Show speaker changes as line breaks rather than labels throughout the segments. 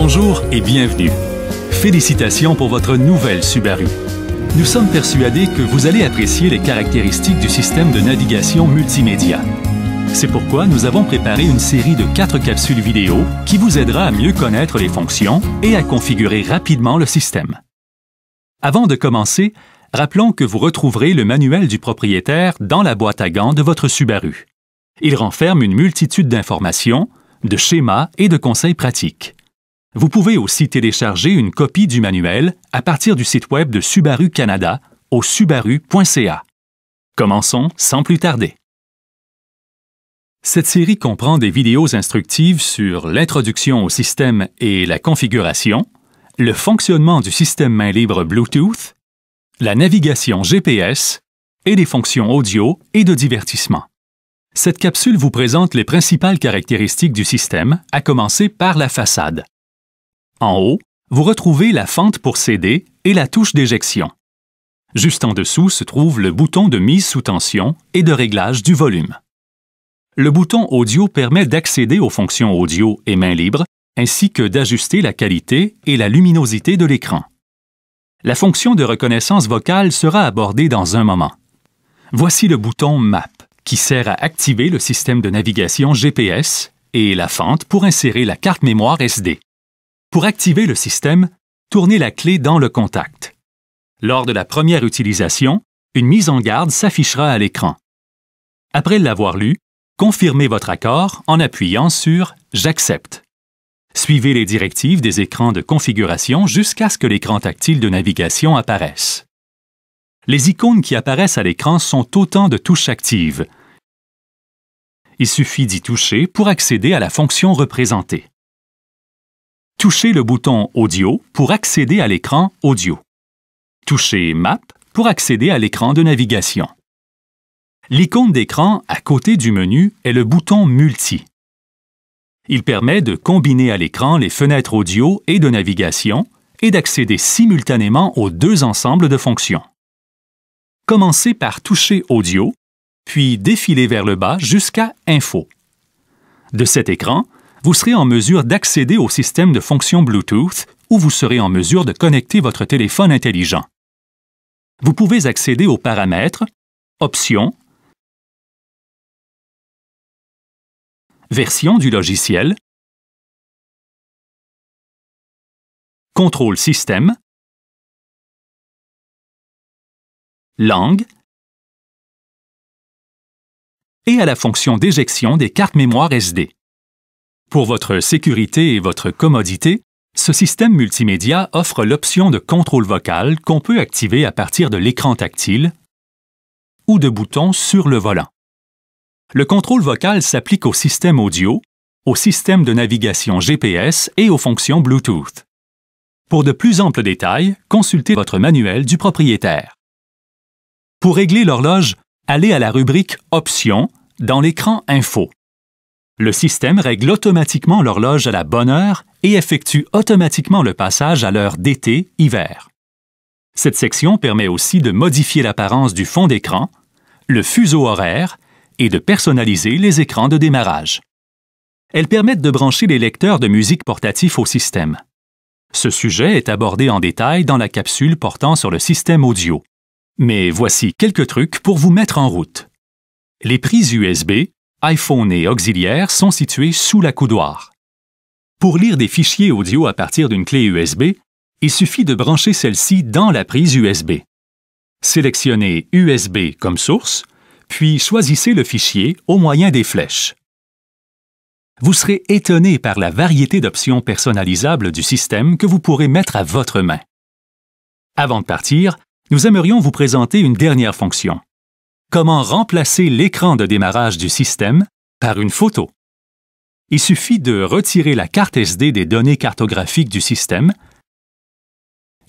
Bonjour et bienvenue. Félicitations pour votre nouvelle Subaru. Nous sommes persuadés que vous allez apprécier les caractéristiques du système de navigation multimédia. C'est pourquoi nous avons préparé une série de quatre capsules vidéo qui vous aidera à mieux connaître les fonctions et à configurer rapidement le système. Avant de commencer, rappelons que vous retrouverez le manuel du propriétaire dans la boîte à gants de votre Subaru. Il renferme une multitude d'informations, de schémas et de conseils pratiques. Vous pouvez aussi télécharger une copie du manuel à partir du site Web de Subaru Canada au subaru.ca. Commençons sans plus tarder. Cette série comprend des vidéos instructives sur l'introduction au système et la configuration, le fonctionnement du système main libre Bluetooth, la navigation GPS et les fonctions audio et de divertissement. Cette capsule vous présente les principales caractéristiques du système, à commencer par la façade, en haut, vous retrouvez la fente pour CD et la touche d'éjection. Juste en dessous se trouve le bouton de mise sous tension et de réglage du volume. Le bouton audio permet d'accéder aux fonctions audio et main libre, ainsi que d'ajuster la qualité et la luminosité de l'écran. La fonction de reconnaissance vocale sera abordée dans un moment. Voici le bouton Map, qui sert à activer le système de navigation GPS et la fente pour insérer la carte mémoire SD. Pour activer le système, tournez la clé dans le contact. Lors de la première utilisation, une mise en garde s'affichera à l'écran. Après l'avoir lu, confirmez votre accord en appuyant sur J'accepte. Suivez les directives des écrans de configuration jusqu'à ce que l'écran tactile de navigation apparaisse. Les icônes qui apparaissent à l'écran sont autant de touches actives. Il suffit d'y toucher pour accéder à la fonction représentée. Touchez le bouton Audio pour accéder à l'écran Audio. Touchez Map pour accéder à l'écran de navigation. L'icône d'écran à côté du menu est le bouton Multi. Il permet de combiner à l'écran les fenêtres audio et de navigation et d'accéder simultanément aux deux ensembles de fonctions. Commencez par toucher Audio, puis défiler vers le bas jusqu'à Info. De cet écran, vous serez en mesure d'accéder au système de fonction Bluetooth où vous serez en mesure de connecter votre téléphone intelligent. Vous pouvez accéder aux paramètres, options, version du logiciel, contrôle système, langue et à la fonction d'éjection des cartes mémoire SD. Pour votre sécurité et votre commodité, ce système multimédia offre l'option de contrôle vocal qu'on peut activer à partir de l'écran tactile ou de boutons sur le volant. Le contrôle vocal s'applique au système audio, au système de navigation GPS et aux fonctions Bluetooth. Pour de plus amples détails, consultez votre manuel du propriétaire. Pour régler l'horloge, allez à la rubrique Options dans l'écran Info. Le système règle automatiquement l'horloge à la bonne heure et effectue automatiquement le passage à l'heure d'été, hiver. Cette section permet aussi de modifier l'apparence du fond d'écran, le fuseau horaire et de personnaliser les écrans de démarrage. Elles permettent de brancher les lecteurs de musique portatifs au système. Ce sujet est abordé en détail dans la capsule portant sur le système audio. Mais voici quelques trucs pour vous mettre en route. Les prises USB, iPhone et auxiliaires sont situés sous la coudoir. Pour lire des fichiers audio à partir d'une clé USB, il suffit de brancher celle-ci dans la prise USB. Sélectionnez USB comme source, puis choisissez le fichier au moyen des flèches. Vous serez étonné par la variété d'options personnalisables du système que vous pourrez mettre à votre main. Avant de partir, nous aimerions vous présenter une dernière fonction, Comment remplacer l'écran de démarrage du système par une photo Il suffit de retirer la carte SD des données cartographiques du système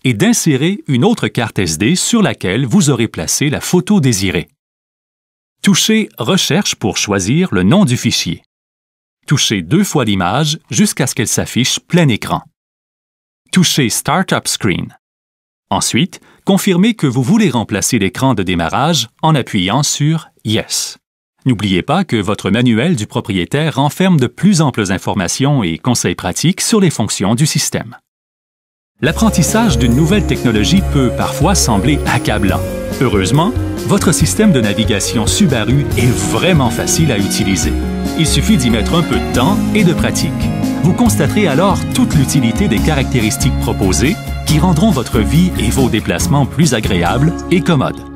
et d'insérer une autre carte SD sur laquelle vous aurez placé la photo désirée. Touchez Recherche pour choisir le nom du fichier. Touchez deux fois l'image jusqu'à ce qu'elle s'affiche plein écran. Touchez Startup Screen. Ensuite, confirmez que vous voulez remplacer l'écran de démarrage en appuyant sur Yes. N'oubliez pas que votre manuel du propriétaire renferme de plus amples informations et conseils pratiques sur les fonctions du système. L'apprentissage d'une nouvelle technologie peut parfois sembler accablant. Heureusement, votre système de navigation Subaru est vraiment facile à utiliser. Il suffit d'y mettre un peu de temps et de pratique. Vous constaterez alors toute l'utilité des caractéristiques proposées qui rendront votre vie et vos déplacements plus agréables et commodes.